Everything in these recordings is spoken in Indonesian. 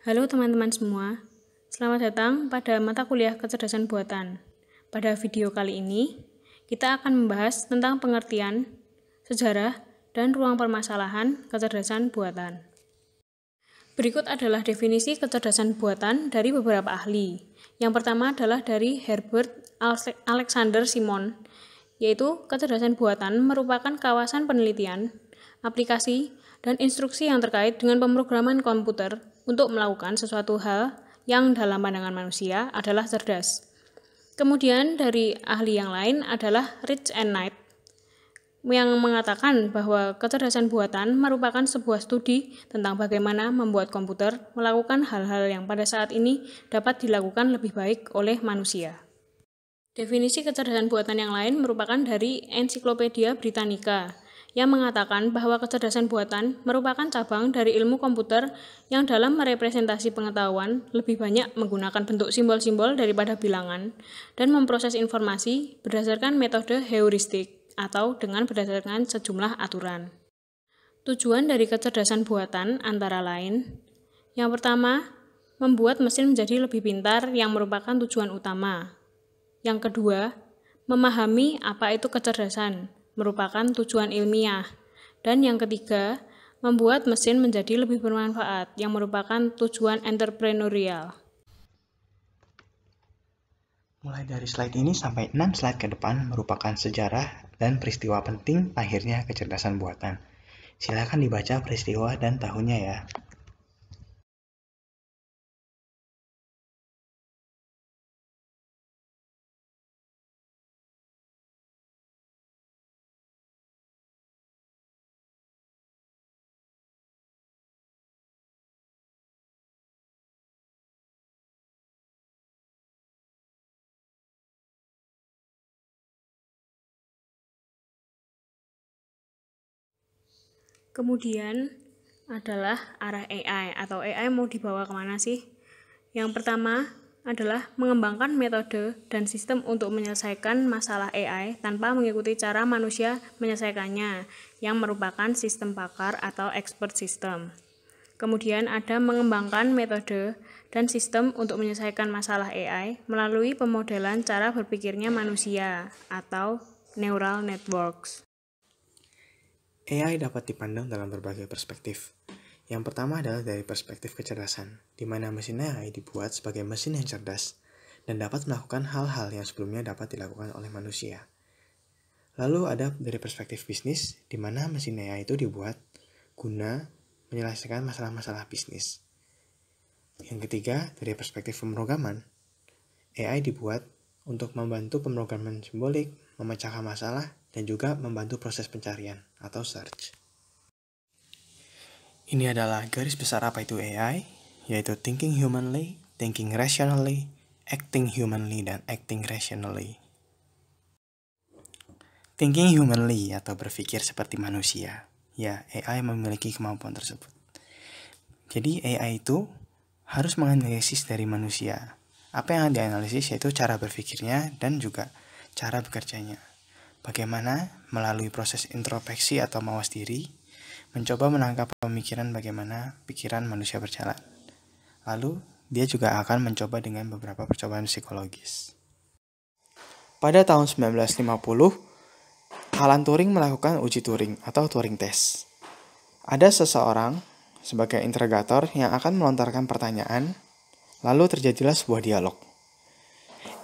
Halo teman-teman semua, selamat datang pada mata kuliah kecerdasan buatan. Pada video kali ini, kita akan membahas tentang pengertian, sejarah, dan ruang permasalahan kecerdasan buatan. Berikut adalah definisi kecerdasan buatan dari beberapa ahli. Yang pertama adalah dari Herbert Alexander Simon, yaitu kecerdasan buatan merupakan kawasan penelitian, aplikasi, dan instruksi yang terkait dengan pemrograman komputer untuk melakukan sesuatu hal yang dalam pandangan manusia adalah cerdas. Kemudian dari ahli yang lain adalah Rich and Knight yang mengatakan bahwa kecerdasan buatan merupakan sebuah studi tentang bagaimana membuat komputer melakukan hal-hal yang pada saat ini dapat dilakukan lebih baik oleh manusia. Definisi kecerdasan buatan yang lain merupakan dari Ensiklopedia Britannica yang mengatakan bahwa kecerdasan buatan merupakan cabang dari ilmu komputer yang dalam merepresentasi pengetahuan lebih banyak menggunakan bentuk simbol-simbol daripada bilangan dan memproses informasi berdasarkan metode heuristik atau dengan berdasarkan sejumlah aturan. Tujuan dari kecerdasan buatan antara lain yang pertama, membuat mesin menjadi lebih pintar yang merupakan tujuan utama. Yang kedua, memahami apa itu kecerdasan merupakan tujuan ilmiah. Dan yang ketiga, membuat mesin menjadi lebih bermanfaat, yang merupakan tujuan entrepreneurial. Mulai dari slide ini sampai 6 slide ke depan merupakan sejarah dan peristiwa penting akhirnya kecerdasan buatan. Silakan dibaca peristiwa dan tahunnya ya. kemudian adalah arah AI atau AI mau dibawa kemana sih? Yang pertama adalah mengembangkan metode dan sistem untuk menyelesaikan masalah AI tanpa mengikuti cara manusia menyelesaikannya, yang merupakan sistem pakar atau expert system. Kemudian ada mengembangkan metode dan sistem untuk menyelesaikan masalah AI melalui pemodelan cara berpikirnya manusia atau neural networks. AI dapat dipandang dalam berbagai perspektif. Yang pertama adalah dari perspektif kecerdasan, di mana mesin AI dibuat sebagai mesin yang cerdas dan dapat melakukan hal-hal yang sebelumnya dapat dilakukan oleh manusia. Lalu ada dari perspektif bisnis, di mana mesin AI itu dibuat guna menyelesaikan masalah-masalah bisnis. Yang ketiga, dari perspektif pemrograman, AI dibuat untuk membantu pemrograman simbolik, memecahkan masalah, dan juga membantu proses pencarian atau search. Ini adalah garis besar apa itu AI, yaitu thinking humanly, thinking rationally, acting humanly, dan acting rationally. Thinking humanly atau berpikir seperti manusia, ya AI memiliki kemampuan tersebut. Jadi AI itu harus menganalisis dari manusia. Apa yang dianalisis yaitu cara berpikirnya dan juga cara bekerjanya. Bagaimana melalui proses introspeksi atau mawas diri, mencoba menangkap pemikiran bagaimana pikiran manusia berjalan. Lalu, dia juga akan mencoba dengan beberapa percobaan psikologis. Pada tahun 1950, Alan Turing melakukan uji Turing atau Turing test. Ada seseorang sebagai interrogator yang akan melontarkan pertanyaan, lalu terjadilah sebuah dialog.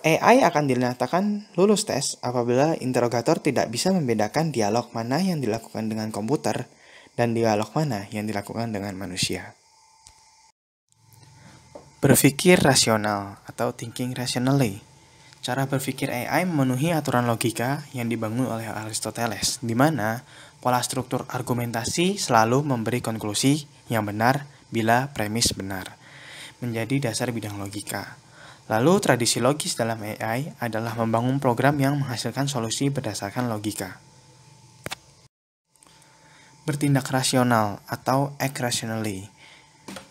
AI akan dinyatakan lulus tes apabila interogator tidak bisa membedakan dialog mana yang dilakukan dengan komputer dan dialog mana yang dilakukan dengan manusia. Berpikir rasional atau thinking rationally. Cara berpikir AI memenuhi aturan logika yang dibangun oleh Aristoteles, di mana pola struktur argumentasi selalu memberi konklusi yang benar bila premis benar, menjadi dasar bidang logika. Lalu, tradisi logis dalam AI adalah membangun program yang menghasilkan solusi berdasarkan logika. Bertindak rasional atau act rationally.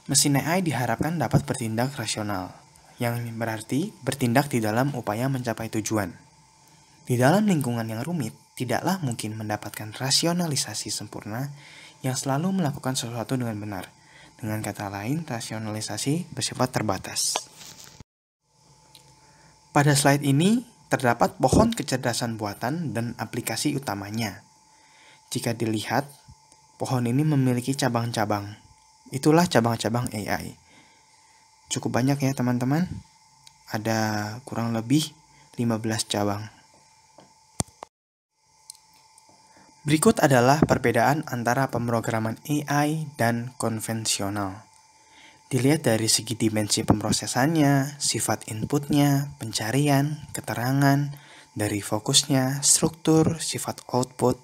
Mesin AI diharapkan dapat bertindak rasional, yang berarti bertindak di dalam upaya mencapai tujuan. Di dalam lingkungan yang rumit, tidaklah mungkin mendapatkan rasionalisasi sempurna yang selalu melakukan sesuatu dengan benar. Dengan kata lain, rasionalisasi bersifat terbatas. Pada slide ini, terdapat pohon kecerdasan buatan dan aplikasi utamanya. Jika dilihat, pohon ini memiliki cabang-cabang. Itulah cabang-cabang AI. Cukup banyak ya teman-teman. Ada kurang lebih 15 cabang. Berikut adalah perbedaan antara pemrograman AI dan konvensional. Dilihat dari segi dimensi pemrosesannya, sifat inputnya, pencarian, keterangan, dari fokusnya, struktur, sifat output,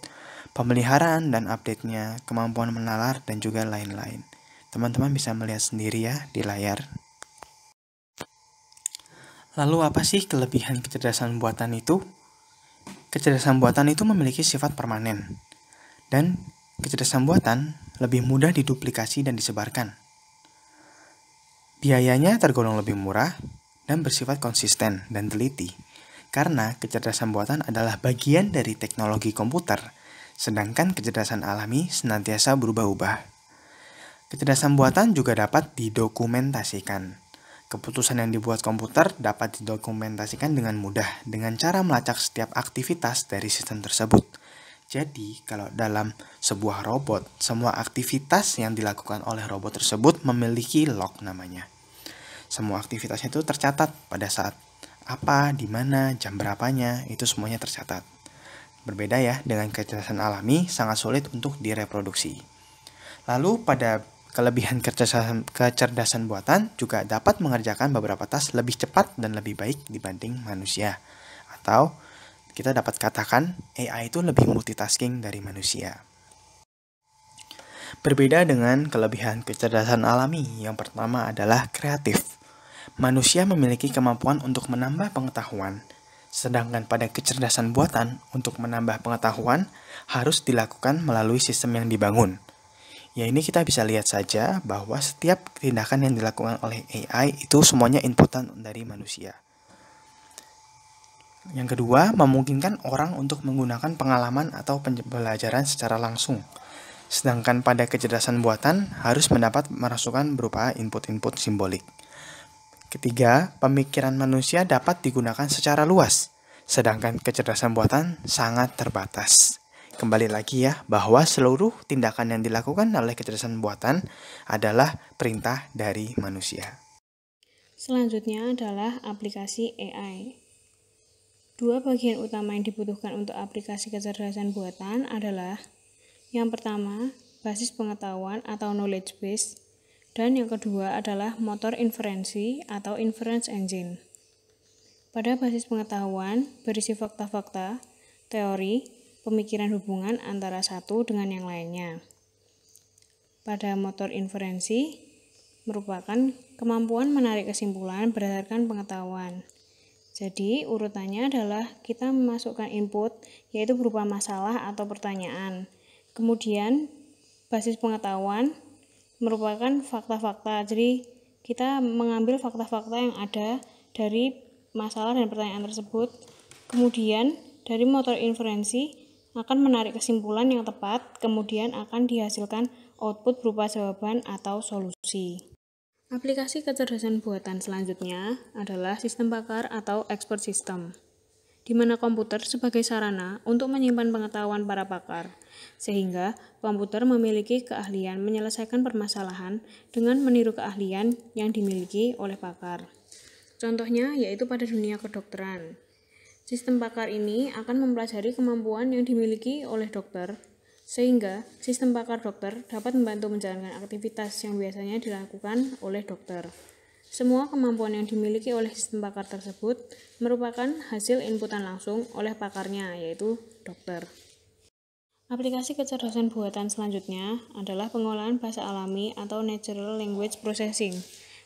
pemeliharaan dan update-nya, kemampuan menalar, dan juga lain-lain. Teman-teman bisa melihat sendiri ya di layar. Lalu apa sih kelebihan kecerdasan buatan itu? Kecerdasan buatan itu memiliki sifat permanen. Dan kecerdasan buatan lebih mudah diduplikasi dan disebarkan. Biayanya tergolong lebih murah dan bersifat konsisten dan teliti, karena kecerdasan buatan adalah bagian dari teknologi komputer, sedangkan kecerdasan alami senantiasa berubah-ubah. Kecerdasan buatan juga dapat didokumentasikan. Keputusan yang dibuat komputer dapat didokumentasikan dengan mudah dengan cara melacak setiap aktivitas dari sistem tersebut. Jadi, kalau dalam sebuah robot, semua aktivitas yang dilakukan oleh robot tersebut memiliki log namanya. Semua aktivitasnya itu tercatat pada saat apa, di mana, jam berapanya, itu semuanya tercatat. Berbeda ya dengan kecerdasan alami, sangat sulit untuk direproduksi. Lalu pada kelebihan kecerdasan, kecerdasan buatan juga dapat mengerjakan beberapa tas lebih cepat dan lebih baik dibanding manusia. Atau kita dapat katakan AI itu lebih multitasking dari manusia. Berbeda dengan kelebihan kecerdasan alami, yang pertama adalah kreatif. Manusia memiliki kemampuan untuk menambah pengetahuan, sedangkan pada kecerdasan buatan untuk menambah pengetahuan harus dilakukan melalui sistem yang dibangun. Ya ini kita bisa lihat saja bahwa setiap tindakan yang dilakukan oleh AI itu semuanya inputan dari manusia. Yang kedua, memungkinkan orang untuk menggunakan pengalaman atau pembelajaran secara langsung. Sedangkan pada kecerdasan buatan harus mendapat masukan berupa input-input simbolik. Ketiga, pemikiran manusia dapat digunakan secara luas, sedangkan kecerdasan buatan sangat terbatas. Kembali lagi ya, bahwa seluruh tindakan yang dilakukan oleh kecerdasan buatan adalah perintah dari manusia. Selanjutnya adalah aplikasi AI. Dua bagian utama yang dibutuhkan untuk aplikasi kecerdasan buatan adalah yang pertama, basis pengetahuan atau knowledge base dan yang kedua adalah motor inferensi atau inference engine. Pada basis pengetahuan berisi fakta-fakta, teori, pemikiran hubungan antara satu dengan yang lainnya. Pada motor inferensi merupakan kemampuan menarik kesimpulan berdasarkan pengetahuan. Jadi, urutannya adalah kita memasukkan input yaitu berupa masalah atau pertanyaan. Kemudian basis pengetahuan merupakan fakta-fakta. Jadi kita mengambil fakta-fakta yang ada dari masalah dan pertanyaan tersebut. Kemudian dari motor inferensi akan menarik kesimpulan yang tepat, kemudian akan dihasilkan output berupa jawaban atau solusi. Aplikasi kecerdasan buatan selanjutnya adalah sistem bakar atau expert system di mana komputer sebagai sarana untuk menyimpan pengetahuan para pakar, sehingga komputer memiliki keahlian menyelesaikan permasalahan dengan meniru keahlian yang dimiliki oleh pakar. Contohnya yaitu pada dunia kedokteran. Sistem pakar ini akan mempelajari kemampuan yang dimiliki oleh dokter, sehingga sistem pakar dokter dapat membantu menjalankan aktivitas yang biasanya dilakukan oleh dokter. Semua kemampuan yang dimiliki oleh sistem pakar tersebut merupakan hasil inputan langsung oleh pakarnya, yaitu dokter. Aplikasi kecerdasan buatan selanjutnya adalah pengolahan bahasa alami atau natural language processing,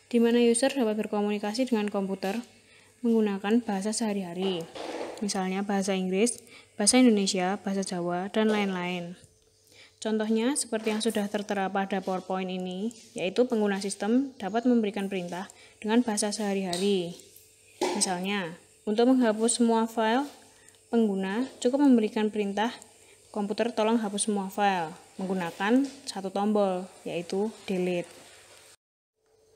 di mana user dapat berkomunikasi dengan komputer menggunakan bahasa sehari-hari, misalnya bahasa Inggris, bahasa Indonesia, bahasa Jawa, dan lain-lain. Contohnya seperti yang sudah tertera pada PowerPoint ini, yaitu pengguna sistem dapat memberikan perintah dengan bahasa sehari-hari. Misalnya, untuk menghapus semua file, pengguna cukup memberikan perintah komputer tolong hapus semua file menggunakan satu tombol, yaitu delete.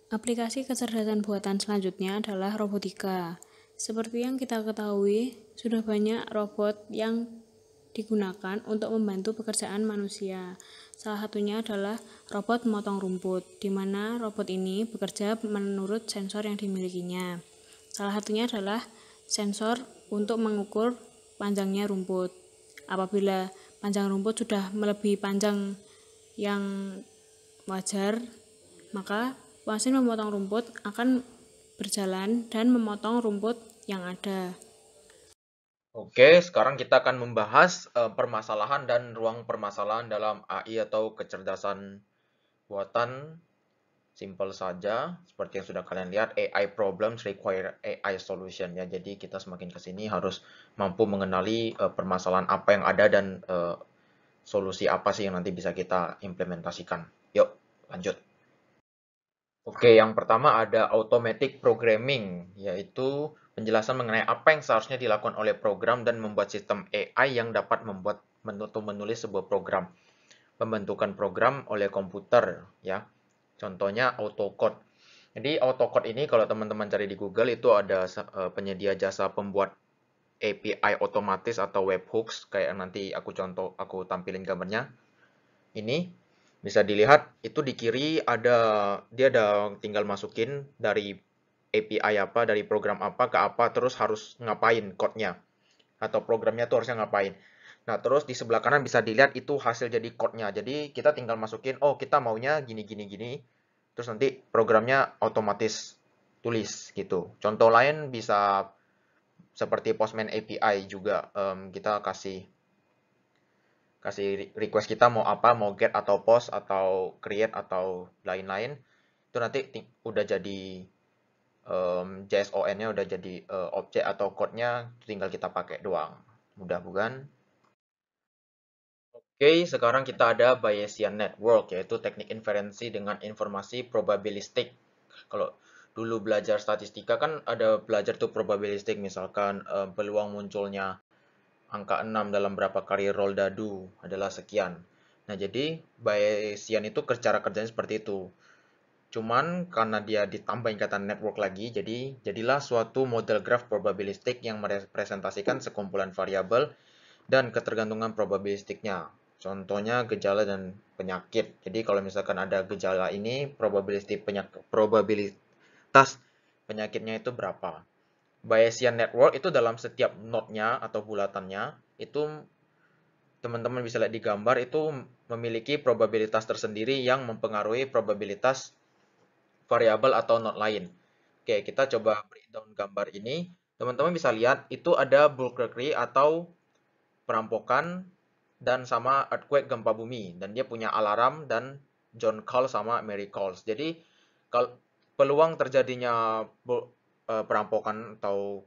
Aplikasi kecerdasan buatan selanjutnya adalah robotika. Seperti yang kita ketahui, sudah banyak robot yang digunakan untuk membantu pekerjaan manusia. Salah satunya adalah robot memotong rumput, di mana robot ini bekerja menurut sensor yang dimilikinya. Salah satunya adalah sensor untuk mengukur panjangnya rumput. Apabila panjang rumput sudah melebihi panjang yang wajar, maka mesin memotong rumput akan berjalan dan memotong rumput yang ada. Oke, sekarang kita akan membahas uh, permasalahan dan ruang permasalahan dalam AI atau kecerdasan buatan. Simple saja, seperti yang sudah kalian lihat, AI problems require AI solution ya. Jadi kita semakin ke sini harus mampu mengenali uh, permasalahan apa yang ada dan uh, solusi apa sih yang nanti bisa kita implementasikan. Yuk, lanjut. Oke, yang pertama ada automatic programming, yaitu penjelasan mengenai apa yang seharusnya dilakukan oleh program dan membuat sistem AI yang dapat membuat atau menulis sebuah program. Pembentukan program oleh komputer, ya. Contohnya AutoCode. Jadi AutoCode ini kalau teman-teman cari di Google itu ada eh, penyedia jasa pembuat API otomatis atau webhooks kayak nanti aku contoh aku tampilin gambarnya. Ini bisa dilihat itu di kiri ada dia ada tinggal masukin dari API apa dari program apa ke apa terus harus ngapain code-nya atau programnya tuh harusnya ngapain. Nah, terus di sebelah kanan bisa dilihat itu hasil jadi code-nya. Jadi kita tinggal masukin oh kita maunya gini gini gini terus nanti programnya otomatis tulis gitu. Contoh lain bisa seperti Postman API juga um, kita kasih kasih request kita mau apa, mau get atau post atau create atau lain-lain. Itu nanti udah jadi um, JSON-nya udah jadi uh, objek atau code-nya tinggal kita pakai doang. Mudah bukan? Oke, sekarang kita ada Bayesian Network, yaitu teknik inferensi dengan informasi probabilistik. Kalau dulu belajar statistika kan ada belajar tuh probabilistik, misalkan um, peluang munculnya angka 6 dalam berapa kali roll dadu adalah sekian. Nah, jadi Bayesian itu cara kerjanya seperti itu Cuman karena dia ditambah ikatan network lagi, jadi jadilah suatu model graf probabilistik yang merepresentasikan sekumpulan variabel dan ketergantungan probabilistiknya. Contohnya gejala dan penyakit. Jadi kalau misalkan ada gejala ini, probabilistik penyak probabilitas penyakitnya itu berapa. Bayesian network itu dalam setiap node-nya atau bulatannya itu teman-teman bisa lihat di gambar itu memiliki probabilitas tersendiri yang mempengaruhi probabilitas variabel atau node lain. Oke, kita coba breakdown gambar ini. Teman-teman bisa lihat itu ada burglary atau perampokan dan sama earthquake gempa bumi dan dia punya alarm dan John Call sama Mary Calls. Jadi peluang terjadinya e, perampokan atau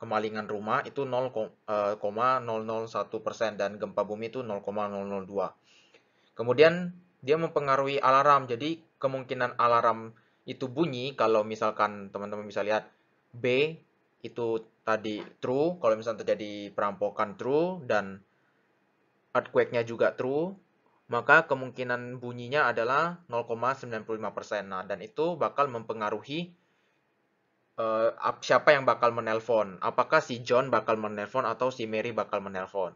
kemalingan rumah itu 0,001% e, dan gempa bumi itu 0,002. Kemudian dia mempengaruhi alarm. Jadi kemungkinan alarm itu bunyi kalau misalkan teman-teman bisa lihat B itu tadi true kalau misalnya terjadi perampokan true dan earthquake-nya juga true maka kemungkinan bunyinya adalah 0,95%. Nah, dan itu bakal mempengaruhi uh, siapa yang bakal menelpon. Apakah si John bakal menelpon atau si Mary bakal menelpon.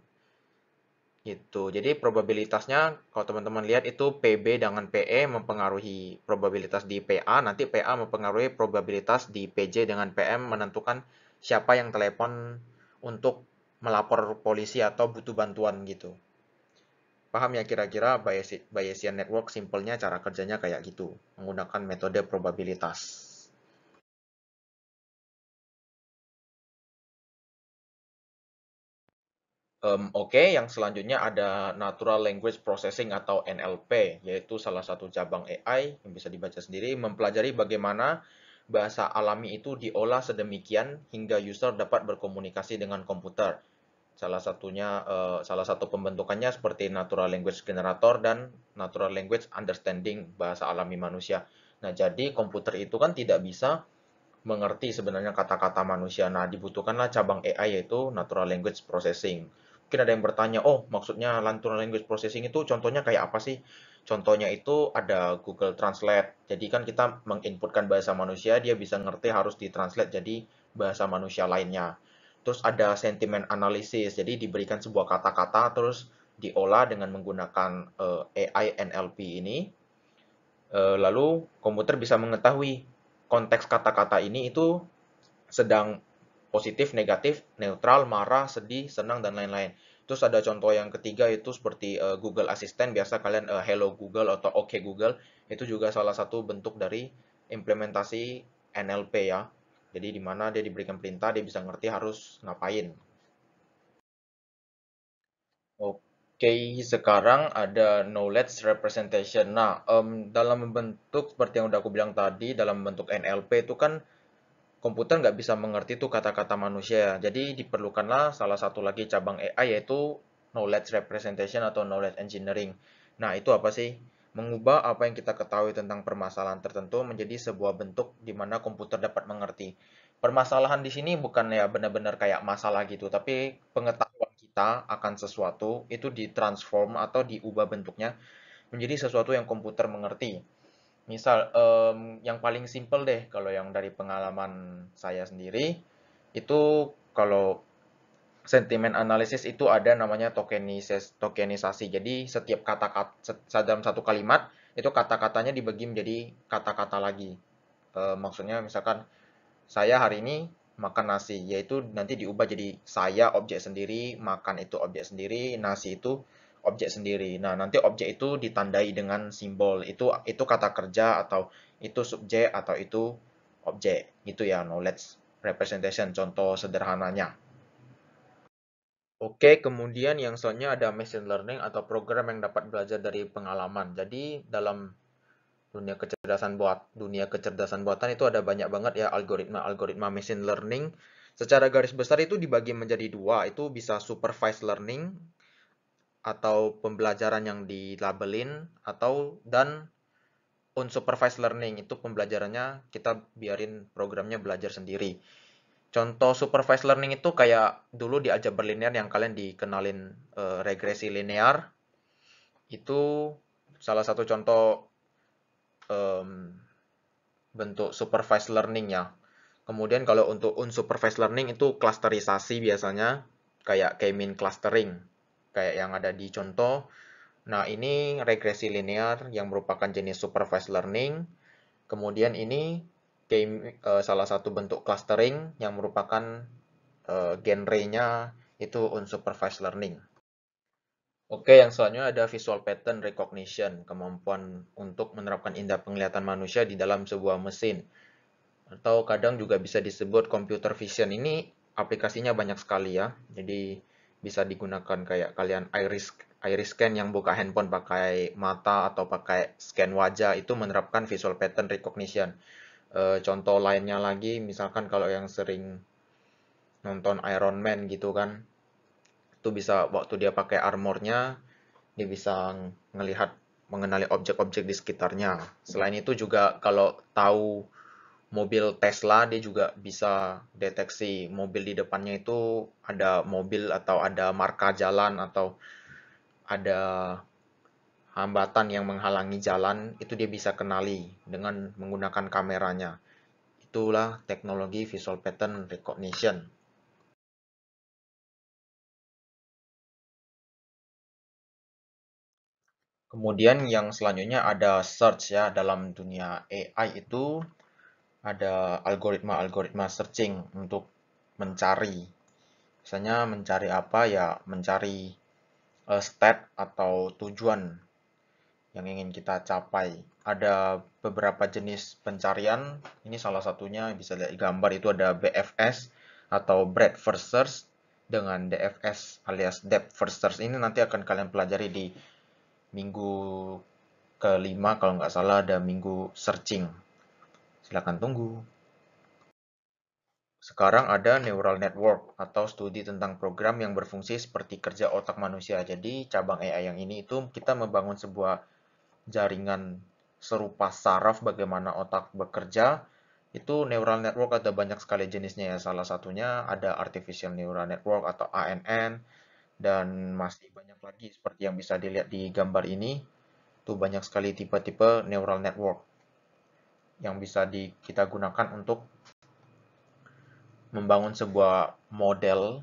Gitu. Jadi probabilitasnya kalau teman-teman lihat itu PB dengan PE mempengaruhi probabilitas di PA, nanti PA mempengaruhi probabilitas di PJ dengan PM menentukan siapa yang telepon untuk melapor polisi atau butuh bantuan gitu. Paham ya kira-kira Bayesian ya Network simpelnya cara kerjanya kayak gitu, menggunakan metode probabilitas. Um, Oke, okay, yang selanjutnya ada Natural Language Processing atau NLP, yaitu salah satu cabang AI yang bisa dibaca sendiri, mempelajari bagaimana bahasa alami itu diolah sedemikian hingga user dapat berkomunikasi dengan komputer. Salah satunya, uh, salah satu pembentukannya seperti Natural Language Generator dan Natural Language Understanding bahasa alami manusia. Nah, jadi komputer itu kan tidak bisa mengerti sebenarnya kata-kata manusia. Nah, dibutuhkanlah cabang AI yaitu Natural Language Processing mungkin ada yang bertanya, oh maksudnya lantunan language processing itu contohnya kayak apa sih? Contohnya itu ada Google Translate. Jadi kan kita menginputkan bahasa manusia, dia bisa ngerti harus ditranslate jadi bahasa manusia lainnya. Terus ada sentiment analysis, jadi diberikan sebuah kata-kata terus diolah dengan menggunakan uh, eh, AI NLP ini. Uh, lalu komputer bisa mengetahui konteks kata-kata ini itu sedang positif, negatif, neutral, marah, sedih, senang, dan lain-lain. Terus ada contoh yang ketiga itu seperti uh, Google Assistant, biasa kalian uh, Hello Google atau OK Google, itu juga salah satu bentuk dari implementasi NLP ya. Jadi di mana dia diberikan perintah, dia bisa ngerti harus ngapain. Oke, sekarang ada knowledge representation. Nah, um, dalam bentuk seperti yang udah aku bilang tadi, dalam bentuk NLP itu kan komputer nggak bisa mengerti tuh kata-kata manusia. Ya. Jadi diperlukanlah salah satu lagi cabang AI yaitu knowledge representation atau knowledge engineering. Nah, itu apa sih? Mengubah apa yang kita ketahui tentang permasalahan tertentu menjadi sebuah bentuk di mana komputer dapat mengerti. Permasalahan di sini bukan ya benar-benar kayak masalah gitu, tapi pengetahuan kita akan sesuatu itu ditransform atau diubah bentuknya menjadi sesuatu yang komputer mengerti. Misal um, yang paling simple deh kalau yang dari pengalaman saya sendiri itu kalau sentimen analisis itu ada namanya tokenisasi. tokenisasi. Jadi setiap kata-kata dalam satu kalimat itu kata-katanya dibagi menjadi kata-kata lagi. E, maksudnya misalkan saya hari ini makan nasi, yaitu nanti diubah jadi saya objek sendiri, makan itu objek sendiri, nasi itu objek sendiri. Nah, nanti objek itu ditandai dengan simbol. Itu itu kata kerja atau itu subjek atau itu objek. Gitu ya knowledge representation contoh sederhananya. Oke, kemudian yang selanjutnya ada machine learning atau program yang dapat belajar dari pengalaman. Jadi, dalam dunia kecerdasan buat dunia kecerdasan buatan itu ada banyak banget ya algoritma-algoritma machine learning. Secara garis besar itu dibagi menjadi dua, itu bisa supervised learning atau pembelajaran yang dilabelin atau dan unsupervised learning itu pembelajarannya kita biarin programnya belajar sendiri. Contoh supervised learning itu kayak dulu di aljabar linear yang kalian dikenalin e, regresi linear. Itu salah satu contoh e, bentuk supervised learning ya. Kemudian kalau untuk unsupervised learning itu klasterisasi biasanya kayak K-mean clustering kayak yang ada di contoh. Nah, ini regresi linear yang merupakan jenis supervised learning. Kemudian ini game, e, salah satu bentuk clustering yang merupakan e, genre-nya itu unsupervised learning. Oke, yang selanjutnya ada visual pattern recognition, kemampuan untuk menerapkan indah penglihatan manusia di dalam sebuah mesin. Atau kadang juga bisa disebut computer vision. Ini aplikasinya banyak sekali ya. Jadi bisa digunakan kayak kalian iris iris scan yang buka handphone pakai mata atau pakai scan wajah itu menerapkan visual pattern recognition. E, contoh lainnya lagi misalkan kalau yang sering nonton Iron Man gitu kan itu bisa waktu dia pakai armornya dia bisa ngelihat mengenali objek-objek di sekitarnya. Selain itu juga kalau tahu mobil Tesla dia juga bisa deteksi mobil di depannya itu ada mobil atau ada marka jalan atau ada hambatan yang menghalangi jalan itu dia bisa kenali dengan menggunakan kameranya. Itulah teknologi visual pattern recognition. Kemudian yang selanjutnya ada search ya dalam dunia AI itu ada algoritma-algoritma searching untuk mencari. Misalnya mencari apa ya mencari uh, stat atau tujuan yang ingin kita capai. Ada beberapa jenis pencarian, ini salah satunya bisa lihat gambar itu ada BFS atau breadth first search dengan DFS alias depth first search. Ini nanti akan kalian pelajari di minggu kelima kalau nggak salah ada minggu searching Silakan tunggu. Sekarang ada neural network atau studi tentang program yang berfungsi seperti kerja otak manusia. Jadi cabang AI yang ini itu kita membangun sebuah jaringan serupa saraf bagaimana otak bekerja. Itu neural network ada banyak sekali jenisnya ya. Salah satunya ada artificial neural network atau ANN dan masih banyak lagi seperti yang bisa dilihat di gambar ini. Itu banyak sekali tipe-tipe neural network yang bisa di, kita gunakan untuk membangun sebuah model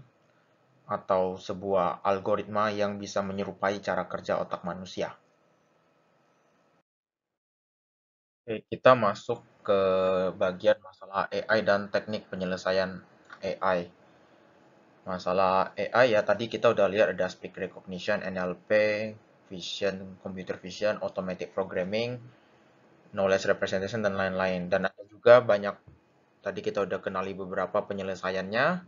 atau sebuah algoritma yang bisa menyerupai cara kerja otak manusia. Oke, kita masuk ke bagian masalah AI dan teknik penyelesaian AI. Masalah AI ya tadi kita udah lihat ada speak recognition, NLP, vision, computer vision, automatic programming, knowledge representation dan lain-lain dan ada juga banyak tadi kita udah kenali beberapa penyelesaiannya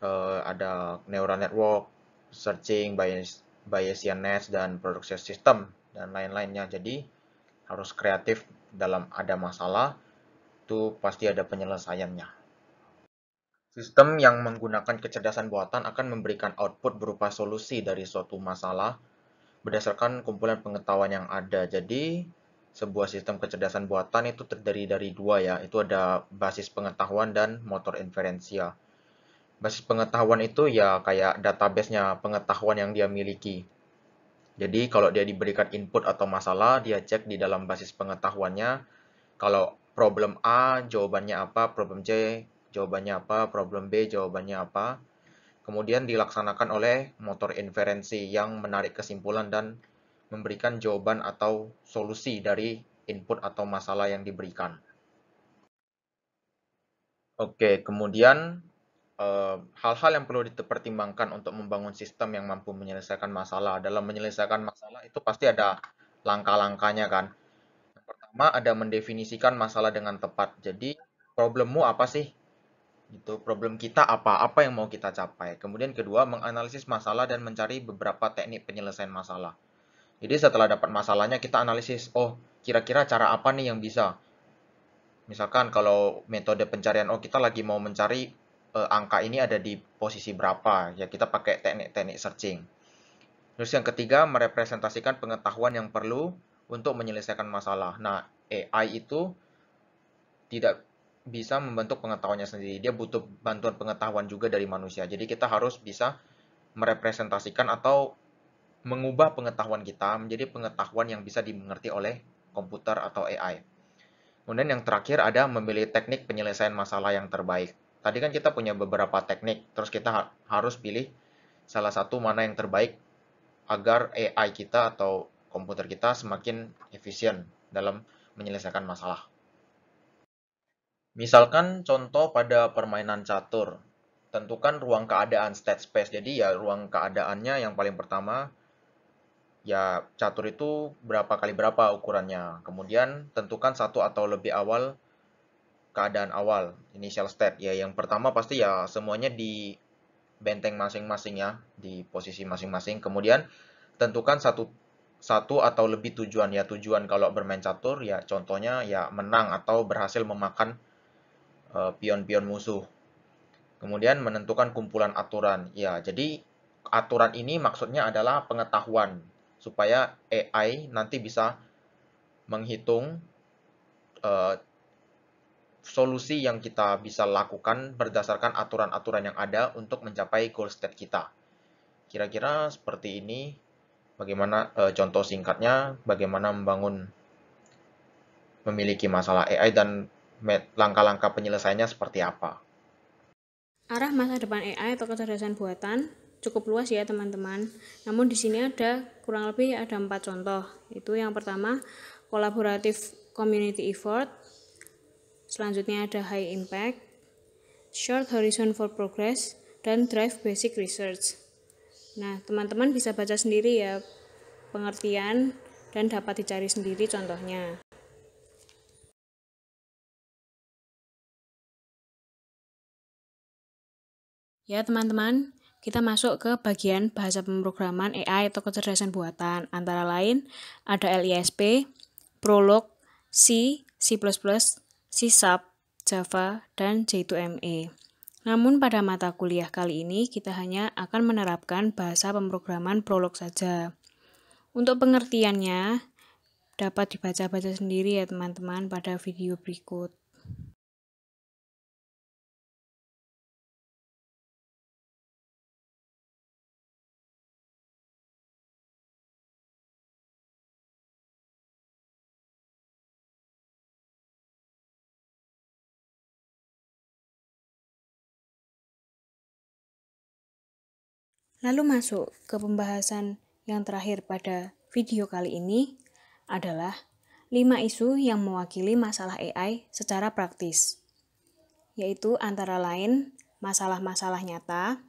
uh, ada neural network searching bias Bayesian Nets dan production system dan lain-lainnya jadi harus kreatif dalam ada masalah itu pasti ada penyelesaiannya Sistem yang menggunakan kecerdasan buatan akan memberikan output berupa solusi dari suatu masalah berdasarkan kumpulan pengetahuan yang ada. Jadi, sebuah sistem kecerdasan buatan itu terdiri dari dua ya, itu ada basis pengetahuan dan motor inferensial. Basis pengetahuan itu ya kayak database-nya pengetahuan yang dia miliki. Jadi kalau dia diberikan input atau masalah, dia cek di dalam basis pengetahuannya. Kalau problem A jawabannya apa, problem C jawabannya apa, problem B jawabannya apa. Kemudian dilaksanakan oleh motor inferensi yang menarik kesimpulan dan memberikan jawaban atau solusi dari input atau masalah yang diberikan. Oke, kemudian eh, hal-hal yang perlu dipertimbangkan untuk membangun sistem yang mampu menyelesaikan masalah. Dalam menyelesaikan masalah itu pasti ada langkah-langkahnya kan. Yang pertama ada mendefinisikan masalah dengan tepat. Jadi problemmu apa sih? Itu problem kita apa? Apa yang mau kita capai? Kemudian kedua, menganalisis masalah dan mencari beberapa teknik penyelesaian masalah. Jadi setelah dapat masalahnya kita analisis, oh kira-kira cara apa nih yang bisa. Misalkan kalau metode pencarian, oh kita lagi mau mencari eh, angka ini ada di posisi berapa, ya kita pakai teknik-teknik searching. Terus yang ketiga, merepresentasikan pengetahuan yang perlu untuk menyelesaikan masalah. Nah, AI itu tidak bisa membentuk pengetahuannya sendiri. Dia butuh bantuan pengetahuan juga dari manusia. Jadi kita harus bisa merepresentasikan atau mengubah pengetahuan kita menjadi pengetahuan yang bisa dimengerti oleh komputer atau AI. Kemudian yang terakhir ada memilih teknik penyelesaian masalah yang terbaik. Tadi kan kita punya beberapa teknik, terus kita harus pilih salah satu mana yang terbaik agar AI kita atau komputer kita semakin efisien dalam menyelesaikan masalah. Misalkan contoh pada permainan catur, tentukan ruang keadaan state space. Jadi ya ruang keadaannya yang paling pertama ya catur itu berapa kali berapa ukurannya. Kemudian tentukan satu atau lebih awal keadaan awal, initial state. Ya yang pertama pasti ya semuanya di benteng masing-masing ya, di posisi masing-masing. Kemudian tentukan satu satu atau lebih tujuan ya tujuan kalau bermain catur ya contohnya ya menang atau berhasil memakan eh, pion-pion uh, musuh. Kemudian menentukan kumpulan aturan. Ya, jadi aturan ini maksudnya adalah pengetahuan supaya AI nanti bisa menghitung uh, solusi yang kita bisa lakukan berdasarkan aturan-aturan yang ada untuk mencapai goal state kita. Kira-kira seperti ini, bagaimana e, contoh singkatnya, bagaimana membangun memiliki masalah AI dan langkah-langkah penyelesaiannya seperti apa. Arah masa depan AI atau kecerdasan buatan cukup luas ya teman-teman. Namun di sini ada kurang lebih ada empat contoh. Itu yang pertama kolaboratif community effort. Selanjutnya ada high impact, short horizon for progress, dan drive basic research. Nah, teman-teman bisa baca sendiri ya pengertian dan dapat dicari sendiri contohnya. Ya, teman-teman, kita masuk ke bagian bahasa pemrograman AI atau kecerdasan buatan. Antara lain ada LISP, Prolog, C, C++, C Sharp, Java, dan J2ME. Namun pada mata kuliah kali ini kita hanya akan menerapkan bahasa pemrograman Prolog saja. Untuk pengertiannya dapat dibaca-baca sendiri ya teman-teman pada video berikut. Lalu masuk ke pembahasan yang terakhir pada video kali ini adalah 5 isu yang mewakili masalah AI secara praktis, yaitu antara lain masalah-masalah nyata,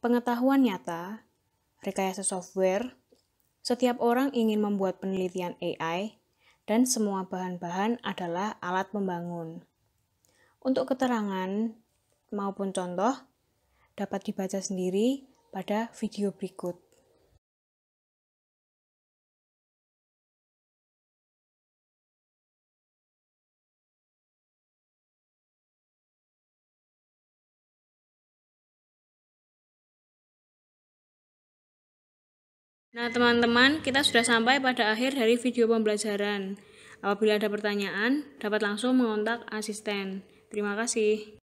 pengetahuan nyata, rekayasa software, setiap orang ingin membuat penelitian AI, dan semua bahan-bahan adalah alat pembangun. Untuk keterangan maupun contoh, dapat dibaca sendiri pada video berikut. Nah, teman-teman, kita sudah sampai pada akhir dari video pembelajaran. Apabila ada pertanyaan, dapat langsung mengontak asisten. Terima kasih.